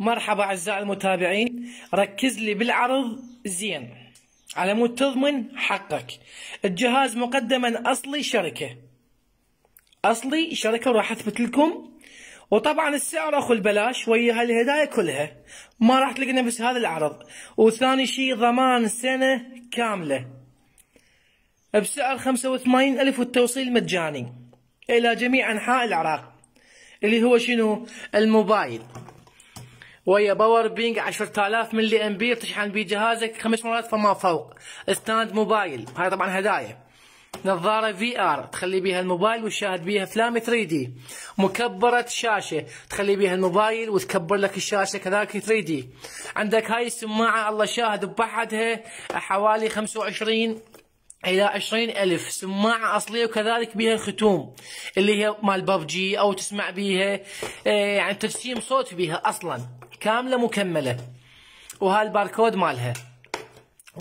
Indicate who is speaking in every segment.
Speaker 1: مرحبا اعزائي المتابعين ركز لي بالعرض زين على مود تضمن حقك الجهاز مقدما اصلي شركه اصلي شركه وراح اثبت لكم وطبعا السعر اخو البلاش ويا هالهدايا كلها ما راح تلقى نفس هذا العرض وثاني شيء ضمان سنه كامله بسعر 85 ألف والتوصيل مجاني إلى جميع أنحاء العراق اللي هو شنو الموبايل ويا باور بينج 10000 ملي امبير تشحن بيه جهازك خمس مرات فما فوق ستاند موبايل هاي طبعا هدايا نظارة في ار تخلي بيها الموبايل وتشاهد بيها افلام 3 دي مكبرة شاشة تخلي بيها الموبايل وتكبر لك الشاشة كذلك 3 دي عندك هاي السماعة الله شاهد بوحدها حوالي 25 الى 20 الف سماعة اصلية وكذلك بها الختوم اللي هي مال ببجي او تسمع بيها إيه، يعني تجسيم صوت بيها اصلا كامله مكمله وهاي الباركود مالها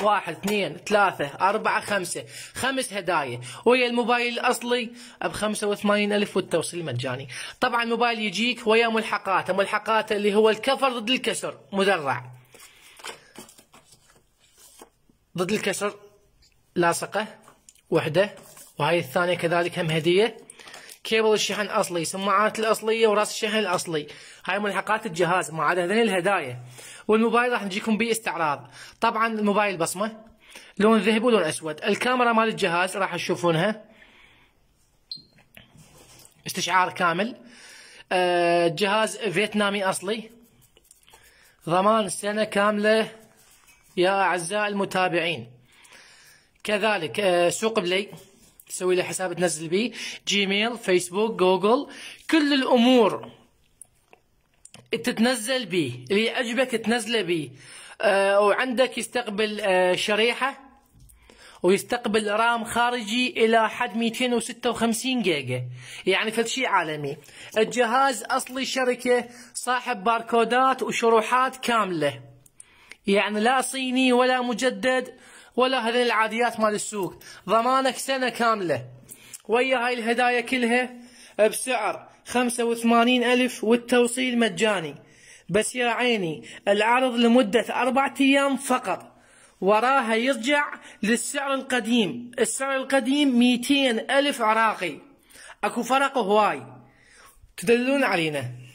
Speaker 1: واحد اثنين ثلاثة أربعة خمسة خمس هدايا ويا الموبايل الأصلي بخمسة وثمانين ألف والتوصيل مجاني طبعا الموبايل يجيك ويا ملحقاته ملحقاته اللي هو الكفر ضد الكسر مدرع ضد الكسر لاصقة وحدة وهاي الثانية كذلك هم هدية كيبل الشحن الاصلي سماعات الاصليه وراس الشحن الاصلي هاي ملحقات الجهاز ما عدا هذين الهدايا والموبايل راح نجيكم بيه استعراض طبعا الموبايل بصمه لون ذهبي ولون اسود الكاميرا مال الجهاز راح تشوفونها استشعار كامل آه جهاز فيتنامي اصلي ضمان سنه كامله يا اعزائي المتابعين كذلك آه، سوق بلاي تسوي له حساب تنزل بيه جيميل فيسبوك جوجل كل الامور تتنزل بيه اللي عجبك تنزله بيه آه وعندك يستقبل آه شريحه ويستقبل رام خارجي الى حد 256 جيجا يعني فد شيء عالمي الجهاز اصلي شركه صاحب باركودات وشروحات كامله يعني لا صيني ولا مجدد ولا هذين العاديات مال السوق ضمانك سنة كاملة ويا هاي الهدايا كلها بسعر 85 ألف والتوصيل مجاني بس يا عيني العرض لمدة أربعة أيام فقط وراها يرجع للسعر القديم السعر القديم 200 ألف عراقي اكو فرق هواي تدلون علينا